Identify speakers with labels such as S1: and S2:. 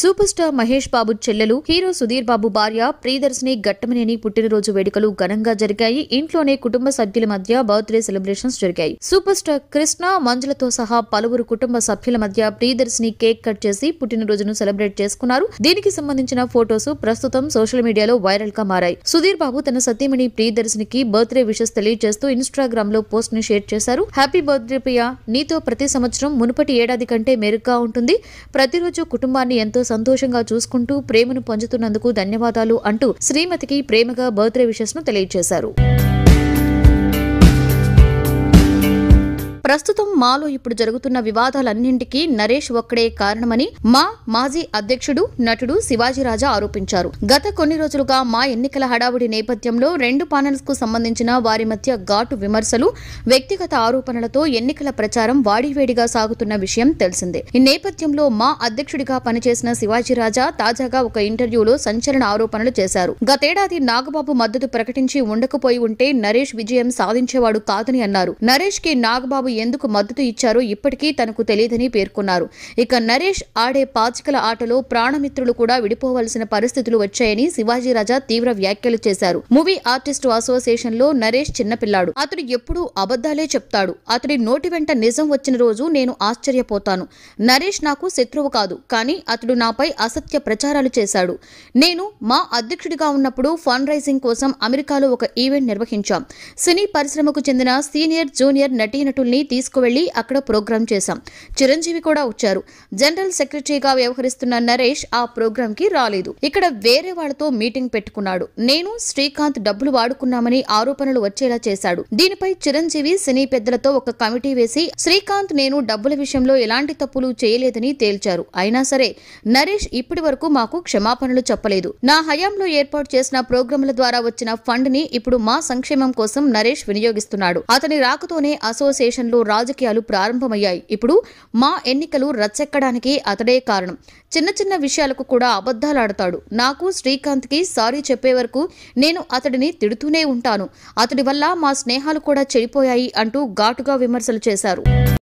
S1: super star Mahesh బాబు చెల్లెలు hero Sudheer బాబు భార్య ప్రియదర్శిని గట్టమనేని పుట్టినరోజు వేడుకలు ఘనంగా జరిగాయి ఇంట్లోనే కుటుంబ సభ్యుల మధ్య బర్త్డే సెలబ్రేషన్స్ జరిగాయి సూపర్ స్టార్ కృష్ణ మంజులతో సహా పలువురు కుటుంబ సభ్యుల మధ్య ప్రియదర్శిని కేక్ కట్ చేసి పుట్టినరోజును సెలబ్రేట్ చేసుకున్నారు దీనికి సంబంధించిన ఫోటోస్ ప్రస్తుతం సోషల్ మీడియాలో వైరల్ గా మారాయి సుధీర్ బాబు తన సతీమణి ప్రియదర్శినికి బర్త్డే విషస్ తెలియజేస్తూ ఇన్స్టాగ్రామ్ లో పోస్ట్ ని షేర్ చేశారు హ్యాపీ బర్త్డే ప్రియా నీతో ప్రతి సంవత్సరం మునుపటి ఏడాది కంటే మెరుగ్గా ఉంటుంది ప్రతిరోజు కుటుంబాన్ని ఎంతో సంతోషంగా చూసుకుంటూ ప్రేమను పంచుతున్నందుకు ధన్యవాదాలు అంటూ శ్రీమతికి ప్రేమగా బర్త్డే విషస్ ను తెలియజేశారు ప్రస్తుతం మాలో ఇప్పుడు జరుగుతున్న వివాదాలన్నింటికీ నరేష్ ఒక్కడే కారణమని మా మాజీ అధ్యక్షుడు నటుడు శివాజీరాజా ఆరోపించారు గత కొన్ని రోజులుగా మా ఎన్నికల హడావుడి నేపథ్యంలో రెండు పానల్స్ కు సంబంధించిన వారి మధ్య ఘాటు విమర్శలు వ్యక్తిగత ఆరోపణలతో ఎన్నికల ప్రచారం వాడివేడిగా సాగుతున్న విషయం తెలిసిందే ఈ నేపథ్యంలో మా అధ్యక్షుడిగా పనిచేసిన శివాజీరాజా తాజాగా ఒక ఇంటర్వ్యూలో సంచలన ఆరోపణలు చేశారు గతేడాది నాగబాబు మద్దతు ప్రకటించి ఉండకపోయి ఉంటే నరేష్ విజయం సాధించేవాడు కాదని అన్నారు నరేష్ కి నాగబాబు ఎందుకు మద్దతు ఇచ్చారో ఇప్పటికీ తనకు తెలియదని పేర్కొన్నారు ఇక నరేష్ ఆడే పాచికల ఆటలో ప్రాణమిత్రులు కూడా విడిపోవలసిన పరిస్థితులు వచ్చాయని శివాజీ రాజా తీవ్ర వ్యాఖ్యలు చేశారు మూవీ ఆర్టిస్టు అసోసియేషన్ లో నరేష్ చిన్నపిల్లాడు అతడు ఎప్పుడూ అబద్ధాలే చెప్తాడు అతడి నోటి వెంట నిజం వచ్చిన రోజు నేను ఆశ్చర్యపోతాను నరేష్ నాకు శత్రువు కాదు కానీ అతడు నాపై అసత్య ప్రచారాలు చేశాడు నేను మా అధ్యక్షుడిగా ఉన్నప్పుడు ఫండ్ రైజింగ్ కోసం అమెరికాలో ఒక ఈవెంట్ నిర్వహించాం సినీ పరిశ్రమకు చెందిన సీనియర్ జూనియర్ నటీనటుల్ని తీసుకువెళ్లి అక్కడ ప్రోగ్రాం చేశాం చిరంజీవి కూడా వచ్చారు జనరల్ సెక్రటరీగా వ్యవహరిస్తున్న నరేష్ ఆ ప్రోగ్రాం కి రాలేదు ఇక్కడ వేరే వాళ్లతో మీటింగ్ పెట్టుకున్నాడు నేను శ్రీకాంత్ డబ్బులు వాడుకున్నామని ఆరోపణలు వచ్చేలా చేశాడు దీనిపై చిరంజీవి సినీ పెద్దలతో ఒక కమిటీ వేసి శ్రీకాంత్ నేను డబ్బుల విషయంలో ఎలాంటి తప్పులు చేయలేదని తేల్చారు అయినా సరే నరేష్ ఇప్పటి వరకు మాకు క్షమాపణలు చెప్పలేదు నా హయాంలో ఏర్పాటు చేసిన ప్రోగ్రాంల ద్వారా వచ్చిన ఫండ్ ని ఇప్పుడు మా సంక్షేమం కోసం నరేష్ వినియోగిస్తున్నాడు అతని రాకతోనే అసోసియేషన్ రాష్ట్రంలో రాజకీయాలు ప్రారంభమయ్యాయి ఇప్పుడు మా ఎన్నికలు రచ్చెక్కడానికి అతడే కారణం చిన్న చిన్న విషయాలకు కూడా అబద్ధాలాడతాడు నాకు శ్రీకాంత్కి సారీ చెప్పే వరకు నేను అతడిని తిడుతూనే ఉంటాను అతడి వల్ల మా స్నేహాలు కూడా చెడిపోయాయి అంటూ ఘాటుగా విమర్శలు చేశారు